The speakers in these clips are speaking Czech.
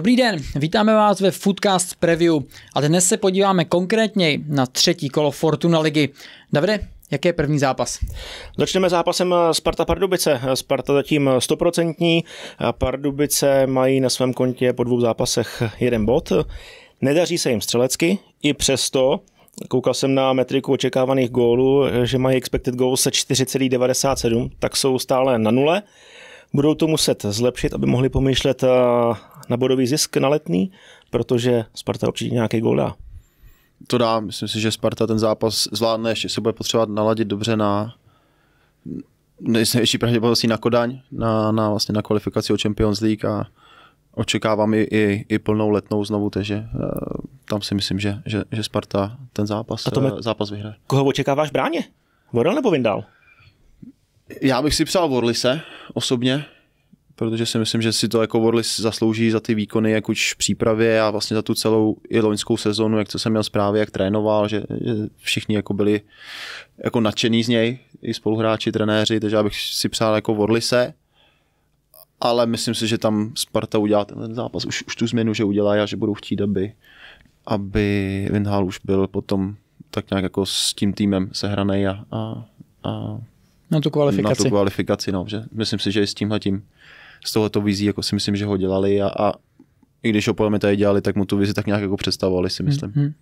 Dobrý den, vítáme vás ve Foodcast Preview a dnes se podíváme konkrétně na třetí kolo Fortuna ligy. Davide, Jaký je první zápas? Začneme zápasem Sparta Pardubice. Sparta zatím stoprocentní, Pardubice mají na svém kontě po dvou zápasech jeden bod. Nedaří se jim střelecky, i přesto Koukal jsem na metriku očekávaných gólů, že mají expected goals se 4,97, tak jsou stále na nule. Budou to muset zlepšit, aby mohli pomýšlet eh, na bodový zisk na letný, protože Sparta určitě nějaký gól dá. To dá, myslím si, že Sparta ten zápas zvládne, ještě se bude potřebovat naladit dobře na nejsnější pravděpodobností na Kodaň, na, na, vlastně na kvalifikaci o Champions League a očekávám i, i, i plnou letnou znovu, takže uh, tam si myslím, že, že, že Sparta ten zápas, a eh, zápas vyhraje. Koho očekáváš bráně? Vorel nebo Vindal? Já bych si přál Vorlise osobně, protože si myslím, že si to jako Vorlis zaslouží za ty výkony, jak už v přípravě a vlastně za tu celou i loňskou sezonu, jak co jsem měl zprávy, jak trénoval, že, že všichni jako byli jako nadšený z něj, i spoluhráči, trenéři, takže já bych si přál jako Vorlise, ale myslím si, že tam Sparta udělá ten zápas, už, už tu změnu, že udělá a že budou chtít, aby, aby Vinhal už byl potom tak nějak jako s tím týmem sehraný a, a, a na tu kvalifikaci. Na tu kvalifikaci, no. Že myslím si, že i s tímhle tím, s tohleto vizí, jako si myslím, že ho dělali a, a i když ho podle mě tady dělali, tak mu tu vizi tak nějak jako představovali, si myslím. Mm-hmm.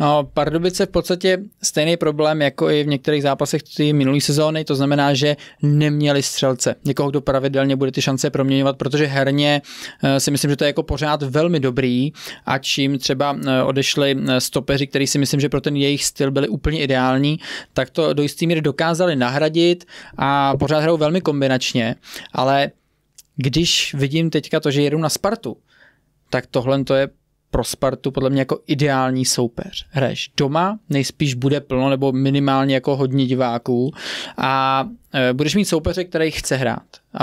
No, Pardubice v podstatě stejný problém jako i v některých zápasech ty minulý sezóny, to znamená, že neměli střelce, někoho, kdo pravidelně bude ty šance proměňovat, protože herně eh, si myslím, že to je jako pořád velmi dobrý a čím třeba eh, odešli eh, stopeři, který si myslím, že pro ten jejich styl byli úplně ideální, tak to do jistý míry dokázali nahradit a pořád hrajou velmi kombinačně, ale když vidím teďka to, že jedu na Spartu, tak tohle to je pro Spartu podle mě jako ideální soupeř. Hraješ doma, nejspíš bude plno nebo minimálně jako hodně diváků a e, budeš mít soupeře, který chce hrát a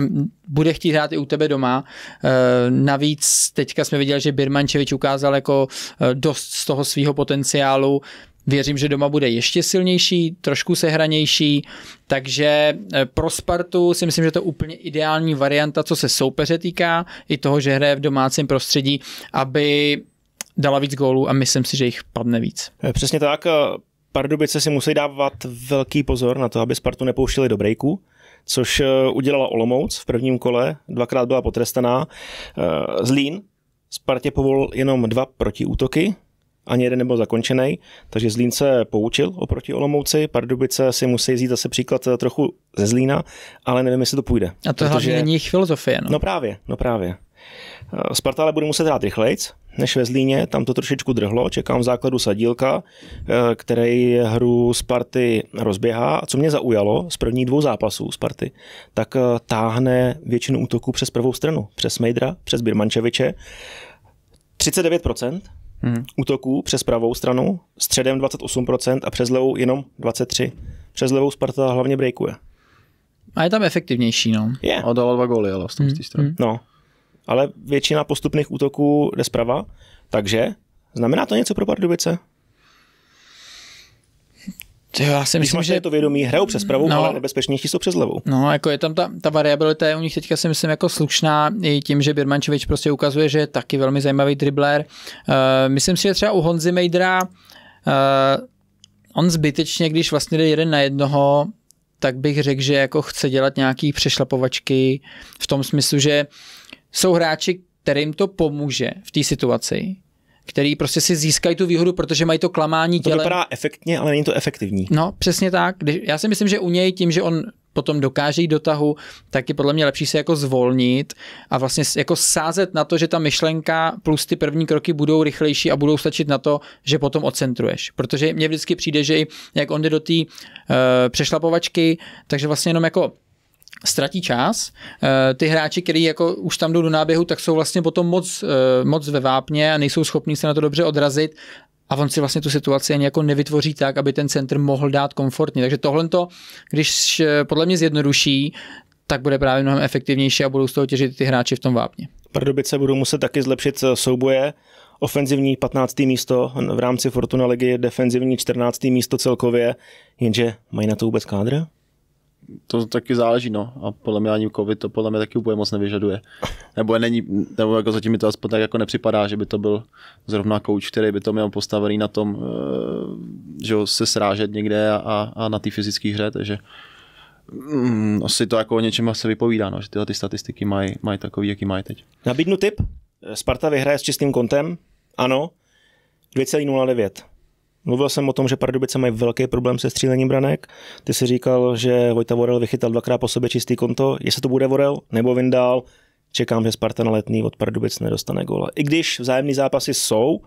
bude chtít hrát i u tebe doma. E, navíc teďka jsme viděli, že Birmančevič ukázal jako e, dost z toho svého potenciálu. Věřím, že doma bude ještě silnější, trošku sehranější, takže eh, pro Spartu si myslím, že to je úplně ideální varianta, co se soupeře týká, i toho, že hraje v domácím prostředí, aby dala víc gólů a myslím si, že jich padne víc. Eh, přesně tak, eh, Pardubice si musí dávat velký pozor na to, aby Spartu nepouštili do breaku, což udělala Olomouc v prvním kole, dvakrát byla potrestaná. Zlín Spartě povolil jenom dva protiútoky, ani jeden nebyl zakončený, takže Zlín se poučil oproti Olomouci, Pardubice si musí vzít zase příklad eh, trochu ze Zlína, ale nevím, jestli to půjde. A to protože... hlavně není jejich filozofie. No. no právě, no právě. Eh, Sparta ale bude muset hrát rychlejc než ve Zlíně, tam to trošičku drhlo, čekám v základu Sadílka, eh, který hru Sparty rozběhá. A co mě zaujalo z prvních dvou zápasů Sparty, tak táhne většinu útoků přes prvou stranu, přes Mejdra, přes Birmančeviče. 39%, Hmm. Útoků přes pravou stranu, středem 28% a přes levou jenom 23%. Přes levou Sparta hlavně breakuje. A je tam efektivnější, no. Je. A dala dva góly, ale vlastně hmm. z té hmm, strany. Hmm. No. Ale většina postupných útoků jde zprava, takže znamená to něco pro Pardubice? Ty jo, já si Když myslím, že... to vědomí, hrajou přes pravou, no, ale nebezpečnější jsou přes levou. No, jako je tam ta, ta variabilita je u nich teďka si myslím jako slušná i tím, že Birmančevič prostě ukazuje, že je taky velmi zajímavý dribler. Uh, myslím si, že třeba u Honzy Mejdra uh, on zbytečně, když vlastně jde jeden na jednoho, tak bych řekl, že jako chce dělat nějaký přešlapovačky v tom smyslu, že jsou hráči, kterým to pomůže v té situaci, který prostě si získají tu výhodu, protože mají to klamání těla. To vypadá efektně, ale není to efektivní. No, přesně tak. Já si myslím, že u něj tím, že on potom dokáže jít do tahu, tak je podle mě lepší se jako zvolnit a vlastně jako sázet na to, že ta myšlenka plus ty první kroky budou rychlejší a budou stačit na to, že potom ocentruješ. Protože mně vždycky přijde, že jak on jde do té uh, přešlapovačky, takže vlastně jenom jako ztratí čas. Eh, ty hráči, kteří jako už tam jdou do náběhu, tak jsou vlastně potom moc, eh, moc ve vápně a nejsou schopní se na to dobře odrazit a on si vlastně tu situaci ani jako nevytvoří tak, aby ten centr mohl dát komfortně. Takže tohle to, když eh, podle mě zjednoduší, tak bude právě mnohem efektivnější a budou z toho těžit ty hráči v tom vápně. Pardubice budou muset taky zlepšit souboje, ofenzivní 15. místo v rámci Fortuna ligy, defenzivní 14. místo celkově, jenže mají na to vůbec kádr? to taky záleží, no. A podle mě ani COVID to podle mě taky úplně moc nevyžaduje. Nebo není, nebo jako zatím mi to aspoň tak jako nepřipadá, že by to byl zrovna coach, který by to měl postavený na tom, eh, že se srážet někde a, a na té fyzické hře, takže mm, asi to jako o něčem se vypovídá, no, že tyhle ty statistiky mají maj takový, jaký mají teď. Nabídnu tip. Sparta vyhraje s čistým kontem, ano, 2,09. Mluvil jsem o tom, že Pardubice mají velký problém se střílením branek. Ty si říkal, že Vojta Vorel vychytal dvakrát po sobě čistý konto. Jestli to bude Vorel nebo Vindal? čekám, že Sparta na letný od Pardubic nedostane góla. I když vzájemné zápasy jsou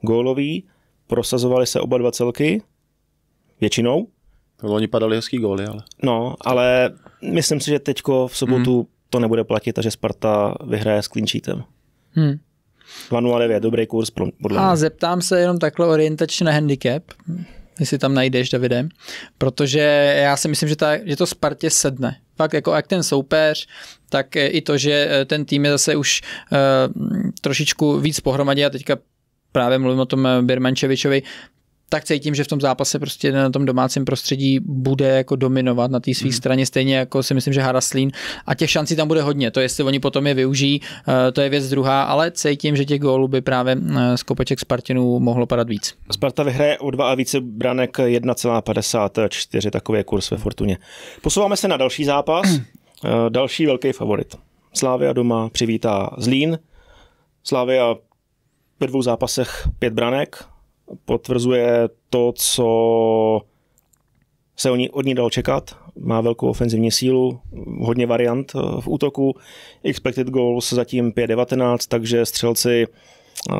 gólový, prosazovali se oba dva celky, většinou. No, oni padali hezký góly, ale... No, ale myslím si, že teďko v sobotu mm. to nebude platit a že Sparta vyhraje s klinčítem. Hmm. 2.09, dobrý kurz podle mě. A zeptám se jenom takhle orientačně na handicap, jestli tam najdeš, Davide, protože já si myslím, že, ta, že to Spartě sedne. Fakt jako jak ten soupeř, tak i to, že eh, ten tým je zase už uh, trošičku víc pohromadě a teďka právě mluvím o tom eh, Birmančevičovi, tak cítím, že v tom zápase prostě na tom domácím prostředí bude jako dominovat na té své hmm. straně, stejně jako si myslím, že Haraslín a těch šancí tam bude hodně, to jestli oni potom je využijí, eh, to je věc druhá, ale cítím, že těch gólů by právě eh, z kopeček Spartinů mohlo padat víc. Sparta vyhraje o dva a více branek 1,54, takový je kurz ve Fortuně. Posouváme se na další zápas, hmm. eh, další velký favorit. Slávia doma přivítá Zlín, Slávia ve dvou zápasech pět branek, potvrzuje to, co se oni, od ní dal čekat. Má velkou ofenzivní sílu, hodně variant eh, v útoku. Expected goals zatím 5-19, takže střelci eh,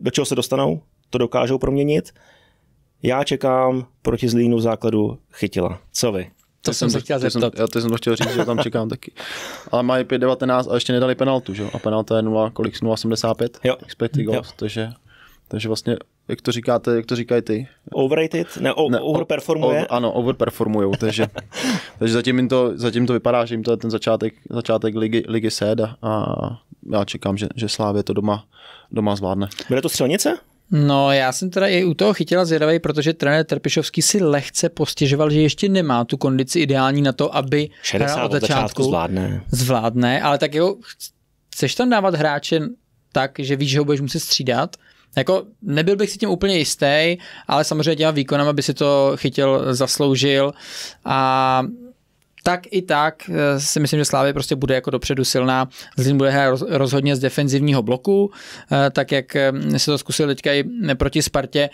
do čeho se dostanou, to dokážou proměnit. Já čekám proti Zlínu v základu chytila. Co vy? To, to jsem se chtěl zeptat. Jsem, já to jsem to chtěl říct, že tam čekám taky. Ale mají 5-19 a ještě nedali penaltu, že? A penalta je 0, kolik? 0,75? Jo. Expected goals, jo. takže takže vlastně, jak to říkáte, jak to říkají ty? Overrated? Ne, o, ne overperformuje? O, ano, overperformujou, takže, takže zatím, jim to, zatím to vypadá, že jim to je ten začátek, začátek ligy, ligy sed a, a já čekám, že, že Slávě to doma, doma zvládne. Bude to střelnice? No, já jsem teda i u toho chytila zvědavý, protože trenér Trpišovský si lehce postěžoval, že ještě nemá tu kondici ideální na to, aby 60 od začátku, začátku zvládne. zvládne. ale tak jo, jako chceš tam dávat hráče tak, že víš, že ho budeš muset střídat, jako nebyl bych si tím úplně jistý, ale samozřejmě těma výkonama by si to chytil, zasloužil a tak i tak eh, si myslím, že Slávy prostě bude jako dopředu silná. Zlín bude hrát rozhodně z defenzivního bloku, eh, tak jak eh, se to zkusil teďka i proti Spartě.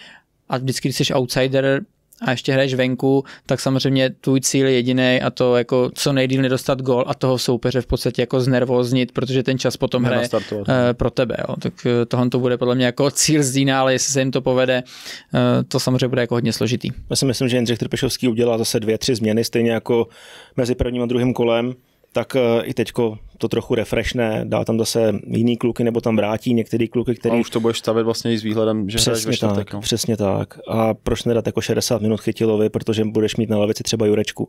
A vždycky, když jsi outsider, a ještě hraješ venku, tak samozřejmě tvůj cíl je jediný a to jako co nejdýl nedostat gol a toho soupeře v podstatě jako znervoznit, protože ten čas potom hraje eh, pro tebe. Jo. Tak eh, tohle to bude podle mě jako cíl z Dína, ale jestli se jim to povede, eh, to samozřejmě bude jako hodně složitý. Já si myslím, že Jindřich Trpešovský udělá zase dvě, tři změny, stejně jako mezi prvním a druhým kolem tak eh, i teďko to trochu refreshne, dá tam zase jiný kluky, nebo tam vrátí některý kluky, který... A už to budeš stavět vlastně i s výhledem, že přesně hraješ tak, no. Přesně tak. A proč nedat jako 60 minut chytilovi, protože budeš mít na lavici třeba Jurečku,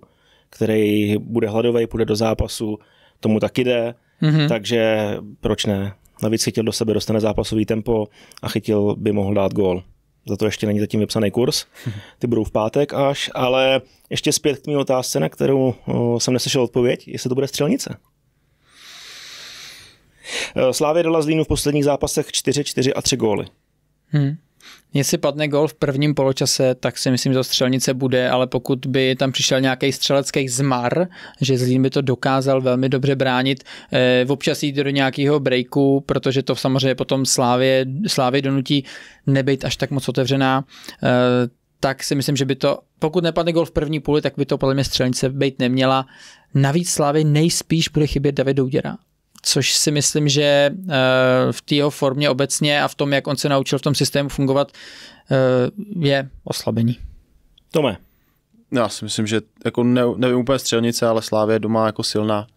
který bude hladový, půjde do zápasu, tomu tak jde, mm-hmm. takže proč ne? Navíc chytil do sebe, dostane zápasový tempo a chytil by mohl dát gól za to ještě není zatím vypsaný kurz, ty budou v pátek až, ale ještě zpět k mým otázce, na kterou jsem neslyšel odpověď, jestli to bude střelnice. Hmm. Slávě dala z Línu v posledních zápasech 4-4 a 3 góly. Hmm. Jestli padne gol v prvním poločase, tak si myslím, že střelnice bude, ale pokud by tam přišel nějaký střelecký zmar, že Zlín by to dokázal velmi dobře bránit, eh, občas jít do nějakého breaku, protože to samozřejmě potom Slávě, Slávě donutí nebyt až tak moc otevřená, eh, tak si myslím, že by to, pokud nepadne gol v první půli, tak by to podle mě střelnice být neměla. Navíc Slávy nejspíš bude chybět David Douděra což si myslím, že eh, v té jeho formě obecně a v tom, jak on se naučil v tom systému fungovat, eh, je oslabení. Tome. Já si myslím, že jako ne, nevím úplně střelnice, ale Slávě doma jako silná.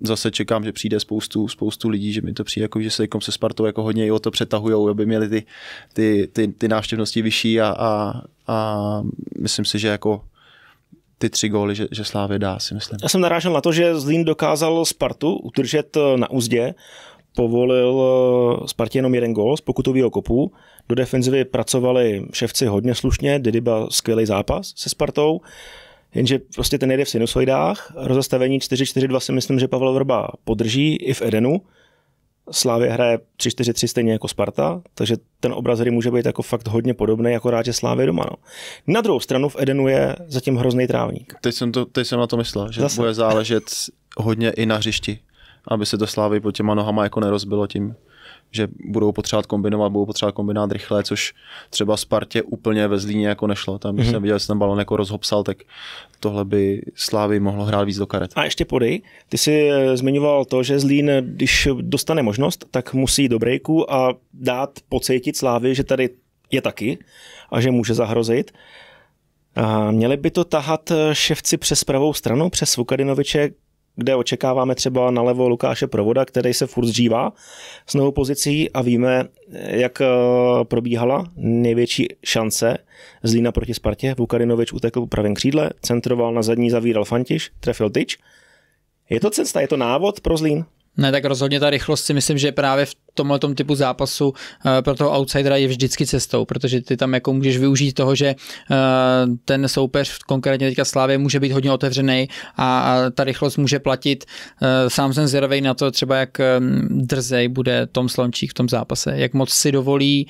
Zase čekám, že přijde spoustu, spoustu lidí, že mi to přijde, jako, že se se Spartou jako hodně i o to přetahujou, aby měli ty, ty, ty, ty návštěvnosti vyšší a, a, a myslím si, že jako ty tři góly, že, že Slávě dá, si myslím. Já jsem narážel na to, že Zlín dokázal Spartu utržet eh, na úzdě, povolil eh, Spartě jenom jeden gól z pokutového kopu. Do defenzivy pracovali ševci hodně slušně, byl skvělý zápas se Spartou, jenže prostě ten jede v sinusoidách. Rozestavení 4-4-2 si myslím, že Pavel Vrba podrží i v Edenu. Slávě hraje 3-4-3 stejně jako Sparta, takže ten obraz hry může být jako fakt hodně podobný, rád, že Slávě doma. No. Na druhou stranu v Edenu je zatím hrozný trávník. Teď jsem, to, teď jsem na to myslel, že Zase. bude záležet hodně i na hřišti, aby se to Slávy pod těma nohama jako nerozbilo tím že budou potřebovat kombinovat, budou potřebovat kombinovat rychle, což třeba Spartě úplně ve Zlíně jako nešlo. Tam, když mm-hmm. jsem viděl, že ten balon jako rozhopsal, tak tohle by Slávy mohlo hrát víc do karet. A ještě podej, ty jsi eh, zmiňoval to, že Zlín, když dostane možnost, tak musí do breaku a dát pocítit Slávy, že tady je taky a že může zahrozit. A měli by to tahat eh, ševci přes pravou stranu, přes Vukadinoviče, kde očekáváme třeba nalevo Lukáše Provoda, který se furt zžívá s novou pozicí a víme, jak eh, probíhala největší šance Lína proti Spartě. Vukarinovič utekl po pravém křídle, centroval na zadní, zavíral Fantiš, trefil tyč. Je to cesta, je to návod pro Zlín? Ne, tak rozhodně ta rychlost si myslím, že právě v tomhle typu zápasu eh, pro toho outsidera je vždycky cestou, protože ty tam jako můžeš využít toho, že eh, ten soupeř, konkrétně teďka Slávě, může být hodně otevřený a ta rychlost může platit. Eh, sám jsem zvědavý na to třeba, jak drzej bude Tom Slončík v tom zápase, jak moc si dovolí,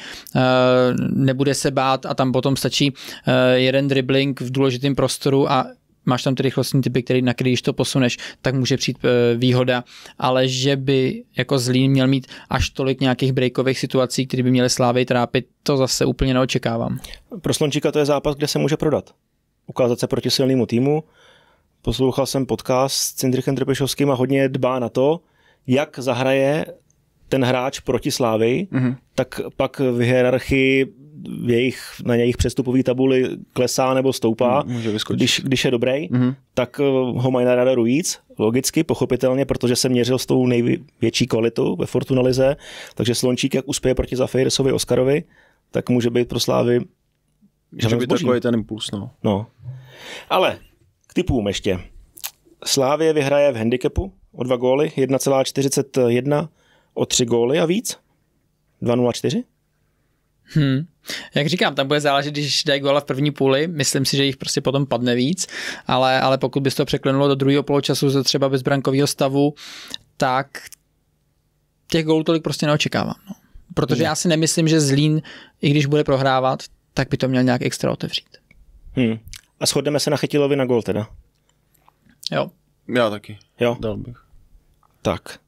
nebude se bát a tam potom stačí jeden dribbling v důležitém prostoru a máš tam ty rychlostní typy, který, na který když to posuneš, tak může přijít eh, výhoda, ale že by jako zlý měl mít až tolik nějakých breakových situací, které by měly Slávy trápit, to zase úplně neočekávám. Pro Slončíka to je zápas, kde se může prodat. Ukázat se proti silnému týmu. Poslouchal jsem podcast s Cindrichem Trpešovským a hodně dbá na to, jak zahraje ten hráč proti Slávy, mm-hmm. tak pak v hierarchii v jejich, na jejich přestupové tabuli klesá nebo stoupá, může když, když je dobrý, mm-hmm. tak eh, ho mají na radaru víc, logicky, pochopitelně, protože se měřil s tou největší kvalitou ve Lize, takže Slončík, jak uspěje proti Zafirisovi Oskarovi, tak může být pro Slávy Může být takový ten impuls, no. no. Ale k typům ještě. Slávě vyhraje v handicapu o dva góly, 1,41 o tři góly a víc. 2,04? Hmm. Jak říkám, tam bude záležet, když dají gola v první půli, myslím si, že jich prostě potom padne víc, ale, ale pokud by se to překlenulo do druhého poločasu ze třeba bezbrankového stavu, tak těch gólů tolik prostě neočekávám. No. Protože hmm. já si nemyslím, že Zlín, i když bude prohrávat, tak by to měl nějak extra otevřít. Hmm. A shodneme se na Chytilovi na gol teda? Jo. Já taky. Jo. Dal bych. Tak.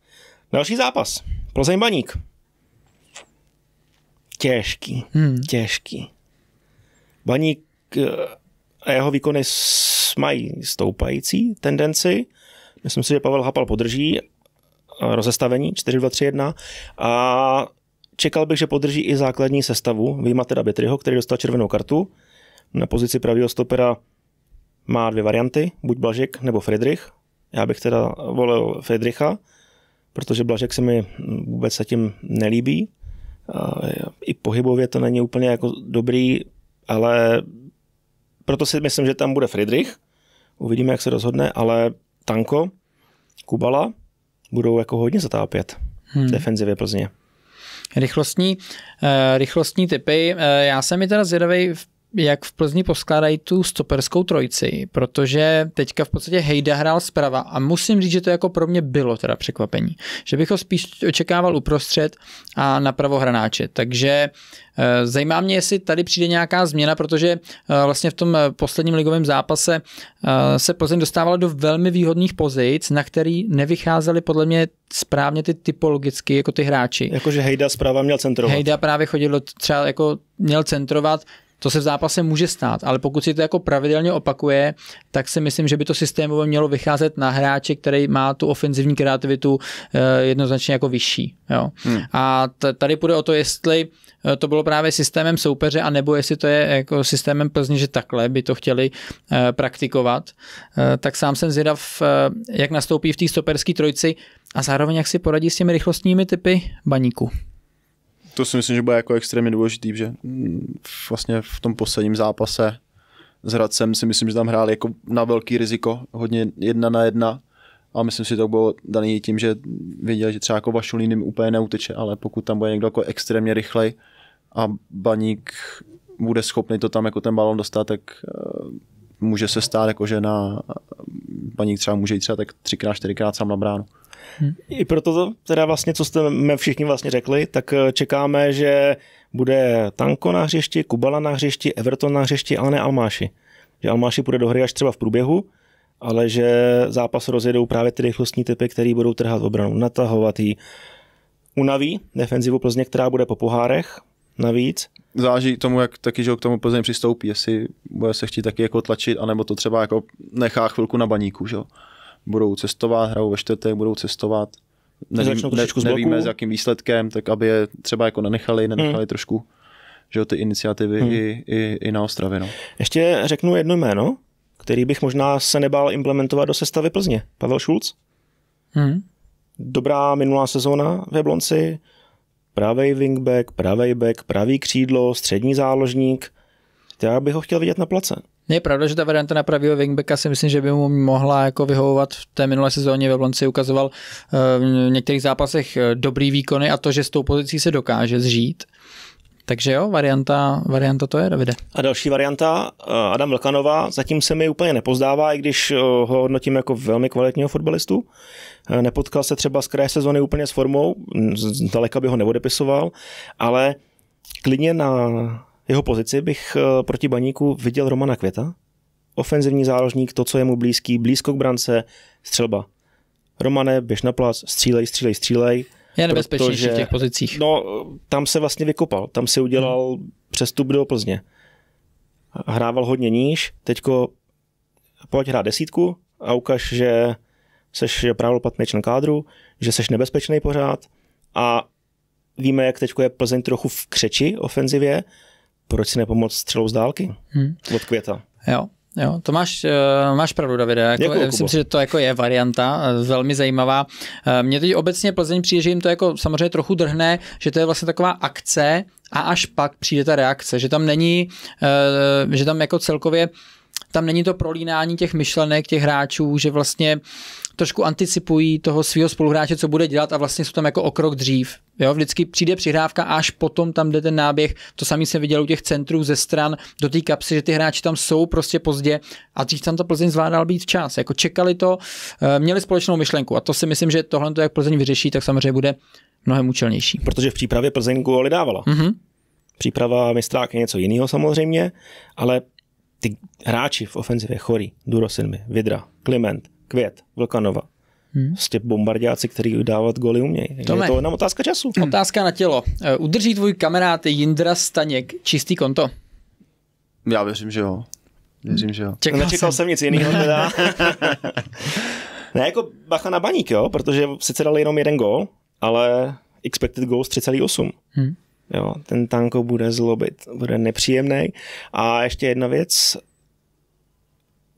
Další zápas. Plzeň Baník. Těžký, hmm. těžký. Baník eh, a jeho výkony mají stoupající tendenci. Myslím si, že Pavel Hapal podrží eh, rozestavení 4-2-3-1 a čekal bych, že podrží i základní sestavu. Výjima teda Betryho, který dostal červenou kartu. Na pozici pravého stopera má dvě varianty, buď Blažek nebo Friedrich. Já bych teda volil Friedricha, protože Blažek se mi vůbec zatím nelíbí. I pohybově to není úplně jako dobrý, ale proto si myslím, že tam bude Friedrich. Uvidíme, jak se rozhodne, ale Tanko, Kubala budou jako hodně zatápět hmm. v defenzivě Plzně. Rychlostní, eh, rychlostní typy. Eh, já jsem mi teda zvědavý v jak v Plzni poskládají tu stoperskou trojici, protože teďka v podstatě Hejda hrál zprava a musím říct, že to jako pro mě bylo teda překvapení, že bych ho spíš očekával uprostřed a napravo hranáče, takže eh, Zajímá mě, jestli tady přijde nějaká změna, protože eh, vlastně v tom eh, posledním ligovém zápase se Plzeň dostávala do velmi výhodných pozic, na který nevycházely podle mě správně ty typologicky jako ty hráči. Jakože Hejda zpráva měl centrovat. Hejda právě chodil třeba jako měl centrovat, to se v zápase může stát, ale pokud si to jako pravidelně opakuje, tak si myslím, že by to systémově mělo vycházet na hráče, který má tu ofenzivní kreativitu eh, jednoznačně jako vyšší. Jo. Hmm. A tady půjde o to, jestli eh, to bylo právě systémem soupeře, anebo jestli to je jako systémem Plzně, že takhle by to chtěli eh, praktikovat. Tak sám jsem zvědav, jak nastoupí v té stoperské trojici a zároveň jak si poradí s těmi rychlostními typy baníku. To si myslím, že bude jako extrémně důležitý, že mm, vlastně v tom posledním zápase s Hradcem si myslím, že tam hráli jako na velký riziko, hodně jedna na jedna, a myslím si, že to bylo dané tím, že věděli, že třeba jako Vašulín jim úplně neuteče, ale pokud tam bude někdo jako extrémně rychlej a Baník bude schopný to tam jako ten balon dostat, tak eh, může se stát, jako že na Baník třeba může jít třeba tak třikrát, čtyřikrát sám na bránu. Hmm. I proto teda vlastně, co jste všichni vlastně řekli, tak eh, čekáme, že bude Tanko na hřišti, Kubala na hřišti, Everton na hřišti, ale ne Almáši. Že Almáši půjde do hry až třeba v průběhu, ale že zápas rozjedou právě ty rychlostní typy, které budou trhat obranu, natahovat ji. Unaví defenzivu Plzně, která bude po pohárech navíc. Záží tomu, jak taky, že k tomu Plzeň přistoupí, jestli bude se chtít taky jako tlačit, anebo to třeba jako nechá chvilku na baníku. Že? budou cestovat, hrajou ve čtvrtek, budou cestovat. Nevím, ne, nevíme s jakým výsledkem, tak aby je třeba jako nenechali, hmm. nenechali hmm. trošku že ty iniciativy hmm. i, i, i na Ostravě. No. Ještě řeknu jedno jméno, který bych možná se nebál implementovat do sestavy Plzně. Pavel Šulc. Hmm. Dobrá minulá sezóna v Jablonci, pravý wingback, pravý back, pravý křídlo, střední záložník. Já bych ho chtěl vidět na place. Je pravda, že ta varianta na pravýho wingbacka si myslím, že by mu mohla jako vyhovovat v té minulé sezóně ve Vlonci ukazoval eh, v některých zápasech eh, dobrý výkony a to, že s tou pozicí se dokáže zžít. Takže jo, varianta, varianta to je, Davide. A další varianta, eh, Adam Vlkanova, zatím se mi úplně nepozdává, i když ho hodnotím jako velmi kvalitního fotbalistu. Nepotkal se třeba z kraje sezony úplně s formou, zdaleka by ho neodepisoval, ale klidně na jeho pozici bych eh, proti baníku viděl Romana Květa. Ofenzivní záložník, to, co je mu blízký, blízko k brance, střelba. Romane, běž na plac, střílej, střílej, střílej. Je nebezpečnější protože, v těch pozicích. No, tam se vlastně vykopal, tam si udělal hmm. přestup do Plzně. Hrával hodně níž, teďko pojď hrát desítku a ukaž, že seš právě člen kádru, že seš nebezpečný pořád a víme, jak teďko je Plzeň trochu v křeči ofenzivě proč si nepomoct střelou z dálky hmm. od květa? Jo, Jo, to máš, eh, máš pravdu, Davide. Jako, Děkuju, jako myslím si, že to jako je varianta, eh, velmi zajímavá. Eh, mně teď obecně Plzeň přijde, že jim to jako samozřejmě trochu drhne, že to je vlastně taková akce a až pak přijde ta reakce, že tam není, že tam jako celkově tam není to prolínání těch myšlenek, těch hráčů, že vlastně trošku anticipují toho svého spoluhráče, co bude dělat a vlastně jsou tam jako o krok dřív. Jo, vždycky přijde přihrávka, až potom tam jde ten náběh. To samý se viděl u těch centrů ze stran do té kapsy, že ty hráči tam jsou prostě pozdě a dřív tam ta Plzeň zvládal být včas. Jako čekali to, eh, měli společnou myšlenku a to si myslím, že tohle, jak Plzeň vyřeší, tak samozřejmě bude mnohem účelnější. Protože v přípravě Plzeň góly dávala. Mm-hmm. Příprava mistrák je něco jiného samozřejmě, ale ty hráči v ofenzivě chorý, Durosinmi, Vidra, Kliment, Květ, Vlkanova, Hmm. Prostě bombardáci, který dávat goly umějí. To je to jenom otázka času. Hmm. Otázka na tělo. Eh, udrží tvůj kamarád Jindra Staněk čistý konto? Já věřím, že jo. Věřím, že jo. Čekal no, Nečekal jsem, jsem nic jiného teda. ne, jako bacha na baník, jo, protože sice dali jenom jeden gol, ale expected z 3,8. Hmm. Jo, ten tanko bude zlobit, bude nepříjemný. A ještě jedna věc,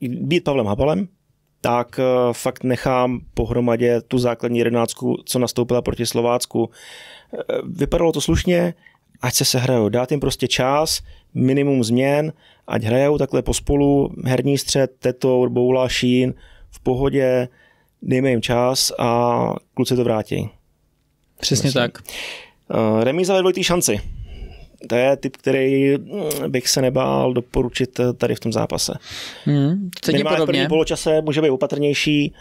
být Pavlem Hapalem, tak eh, fakt nechám pohromadě tu základní jedenáctku, co nastoupila proti Slovácku. Eh, vypadalo to slušně, ať se sehrajou. Dát jim prostě čas, minimum změn, ať hrajou takhle pospolu, herní střed, Tetour, Boula, Šín, v pohodě, dejme jim čas a kluci to vrátí. Přesně Myslím. tak. Eh, remíza ve dvojitý šanci to je typ, který mm, bych se nebál doporučit eh, tady v tom zápase. Hmm, Minimálně v prvním poločase může být opatrnější,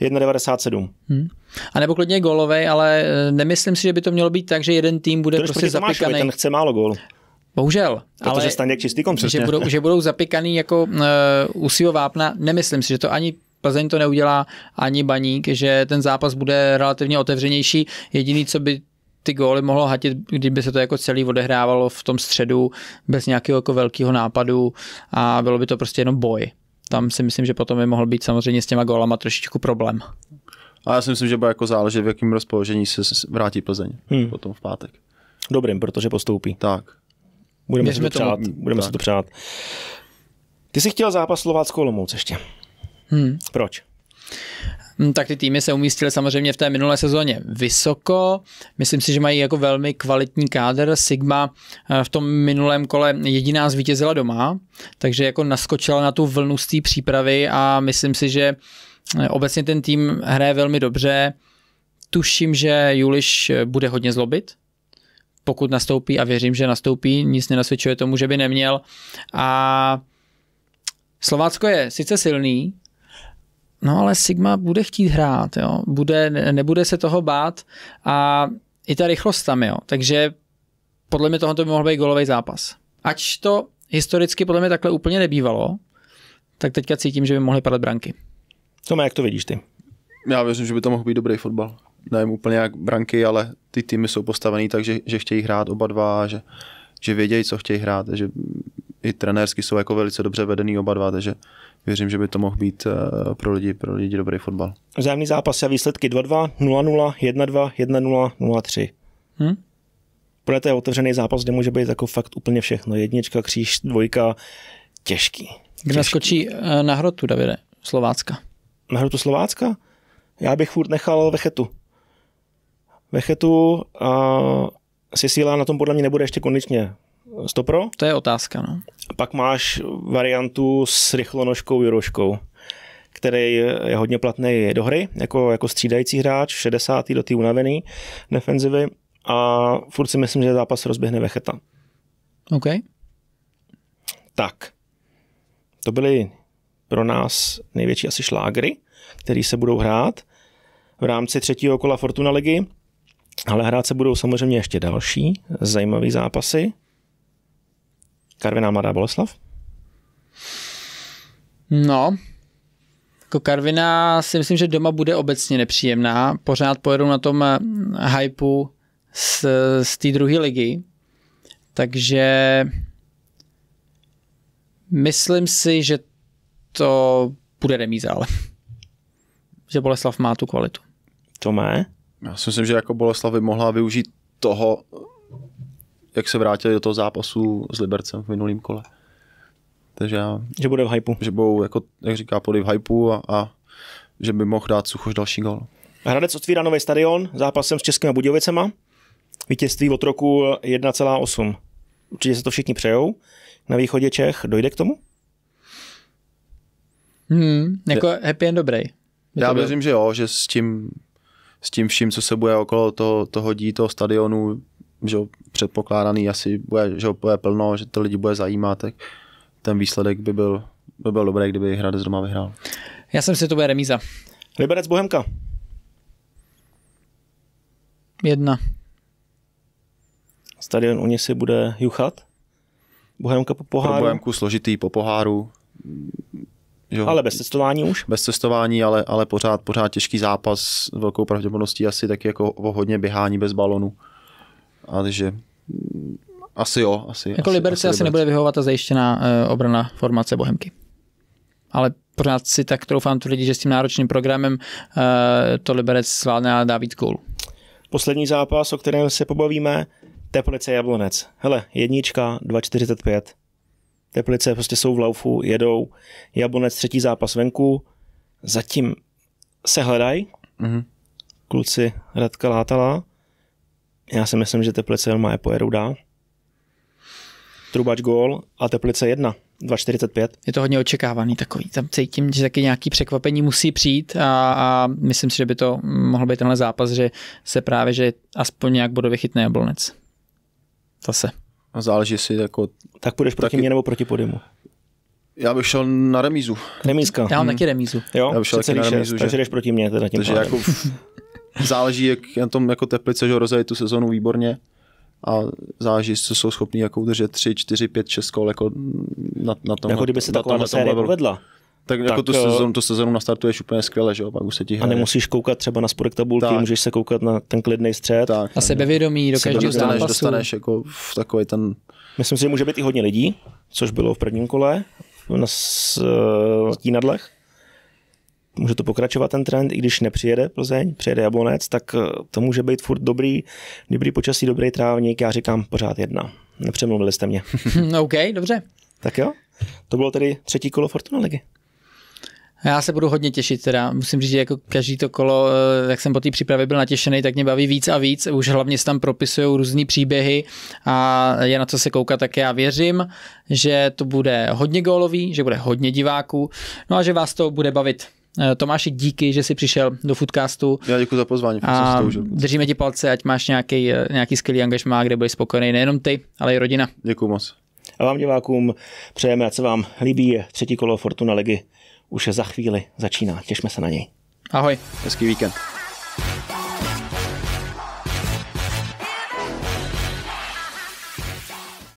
1,97. Hmm. A nebo klidně golovej, ale eh, nemyslím si, že by to mělo být tak, že jeden tým bude Protože prostě zapíkaný. Ten chce málo gólů. Bohužel. Protože ale Staněk čistý kom, Že budou, že budou zapikaný jako uh, vápna, nemyslím si, že to ani Plzeň to neudělá, ani Baník, že ten zápas bude relativně otevřenější. Jediný, co by ty góly mohlo hatit, kdyby se to jako celý odehrávalo v tom středu bez nějakého jako velkého nápadu a bylo by to prostě jenom boj. Tam si myslím, že potom by mohl být samozřejmě s těma gólama trošičku problém. A já si myslím, že bude jako záležet, v jakém rozpoložení se vrátí Plzeň hmm. potom v pátek. Dobrým, protože postoupí. Tak. Budeme Měřme si to přát. Tomu... Budeme tak. si to přát. Ty jsi chtěl zápas Slovácko Lomouc ještě. Hmm. Proč? Hm, tak ty týmy se umístily samozřejmě v té minulé sezóně vysoko. Myslím si, že mají jako velmi kvalitní káder. Sigma eh, v tom minulém kole jediná zvítězila doma, takže jako naskočila na tu vlnu z té přípravy a myslím si, že eh, obecně ten tým hraje velmi dobře. Tuším, že Juliš eh, bude hodně zlobit, pokud nastoupí a věřím, že nastoupí, nic nenasvědčuje tomu, že by neměl. A Slovácko je sice silný, No ale Sigma bude chtít hrát, jo. Bude, nebude se toho bát a i ta rychlost tam, jo. Takže podle mě tohoto by mohl být golový zápas. Ač to historicky podle mě takhle úplně nebývalo, tak teďka cítím, že by mohly padat branky. Tome, jak to vidíš ty? Já věřím, že by to mohl být dobrý fotbal. Nevím úplně jak branky, ale ty týmy jsou postavený tak, že, že chtějí hrát oba dva, že, že vědějí, co chtějí hrát, že i trenérsky jsou jako velice dobře vedený oba dva, takže věřím, že by to mohl být eh, pro lidi, pro lidi dobrý fotbal. Vzájemný zápas a výsledky 2-2, 0-0, 1-2, 1-0, 0-3. Hmm? to je otevřený zápas, kde může být jako fakt úplně všechno. Jednička, kříž, dvojka, těžký. těžký. Kdo skočí eh, na hrotu, Davide? Slovácka. Na hrotu Slovácka? Já bych furt nechal Vechetu. Vechetu a Sisila na tom podle mě nebude ještě konečně Stopro? Pro. To je otázka, no. Pak máš variantu s rychlonožkou Juroškou, který je hodně platný do hry, jako, jako střídající hráč, 60. do té unavený defenzivy a furt si myslím, že zápas rozběhne Vecheta. OK. Tak. To byly pro nás největší asi šlágry, který se budou hrát v rámci třetího kola Fortuna ligy, ale hrát se budou samozřejmě ještě další zajímavé zápasy. Karviná Mladá Boleslav? No, jako Karviná si myslím, že doma bude obecně nepříjemná. Pořád pojedou na tom eh, hypeu z, z té druhé ligy. Takže myslím si, že to bude remíza, ale že Boleslav má tu kvalitu. To má. Já si myslím, že jako Boleslav by mohla využít toho, jak se vrátili do toho zápasu s Libercem v minulém kole. Takže já, že bude v hypeu. Že budou, jako, jak říká poli v hypeu a, a že by mohl dát Suchoš další gol. Hradec otvírá nový stadion zápasem s Českými Budějovicema. Vítězství od roku 1,8. Určitě se to všichni přejou. Na východě Čech dojde k tomu? Hmm, jako je, happy and dobrý. Je já věřím, že jo, že s tím, s tím vším, co se bude okolo toho, toho dít, toho stadionu, že předpokládaný asi bude, že bude plno, že to lidi bude zajímat, tak ten výsledek by byl, by byl dobrý, kdyby Hradec doma vyhrál. Já jsem si to bude remíza. Liberec Bohemka. Jedna. Stadion u si bude juchat? Bohemka po poháru? Pro Bohemku složitý po poháru. Jo. Ale bez cestování už? Bez cestování, ale, ale pořád, pořád těžký zápas s velkou pravděpodobností asi taky jako o hodně běhání bez balonu. A takže asi jo. Asi, jako asi, Liberce asi, asi nebude vyhovovat ta zajištěná uh, obrana formace Bohemky. Ale pořád si tak troufám tvrdit, že s tím náročným programem uh, to Liberec zvládne a dá víc gólu. Poslední zápas, o kterém se pobavíme, Teplice Jablonec. Hele, jednička, 2,45. Teplice prostě jsou v laufu, jedou. Jablonec třetí zápas venku. Zatím se hledají. Mm-hmm. Kluci Radka Látala já si myslím, že Teplice má je pojedou dál. Trubač gól a Teplice jedna 2,45. Je to hodně očekávaný takový. Tam cítím, že taky nějaký překvapení musí přijít a, a myslím si, že by to mohl být tenhle zápas, že se právě, že aspoň nějak bodově chytne Jablonec. Zase. A záleží si jako... Tak půjdeš taky... proti mě nebo proti Podimu? Já bych šel na remízu. Remízka. Já mám hmm. taky remízu. Jo, já bych šel taky na remízu. Že... Takže jdeš proti mě teda tím Takže pádem. jako záleží, jak na tom jako Teplice, že rozjeli tu sezonu výborně a záleží, co jsou schopní jako udržet 3, 4, 5, 6 kol jako na, na tom. Jako kdyby se ta tato série povedla. Tak, jako tak jako tu eh, sezonu, tu sezonu nastartuješ úplně skvěle, že jo, pak už se ti hraje. A nemusíš koukat třeba na spodek tabulky, tak. můžeš se koukat na ten klidný střed. Tak, a sebevědomí do každého sebevědomí dostaneš, dostaneš jako v takový ten... Myslím si, že může být i hodně lidí, což bylo v prvním kole na s, uh, eh, tínadlech může to pokračovat ten trend, i když nepřijede Plzeň, přijede Jablonec, tak eh, to může být furt dobrý, dobrý počasí, dobrý trávník, já říkám pořád jedna. Nepřemluvili jste mě. Hm, OK, dobře. Tak jo, to bylo tedy třetí kolo Fortuna ligy. Já se budu hodně těšit teda. Musím říct, že jako každý to kolo, eh, jak jsem po té přípravě byl natěšený, tak mě baví víc a víc. Už hlavně se tam propisují různé příběhy a je na co se koukat, tak já věřím, že to bude hodně gólový, že bude hodně diváků, no a že vás to bude bavit. Eh, Tomáši, díky, že jsi přišel do Foodcastu. Já děkuji za pozvání. A držíme ti palce, ať máš nějaký, eh, nějaký skvělý angažmá, kde budeš spokojený nejenom ty, ale i rodina. Děkuji moc. A vám divákům přejeme, ať se vám líbí třetí kolo Fortuna Ligy. Už za chvíli začíná, těšme se na něj. Ahoj. Hezký víkend.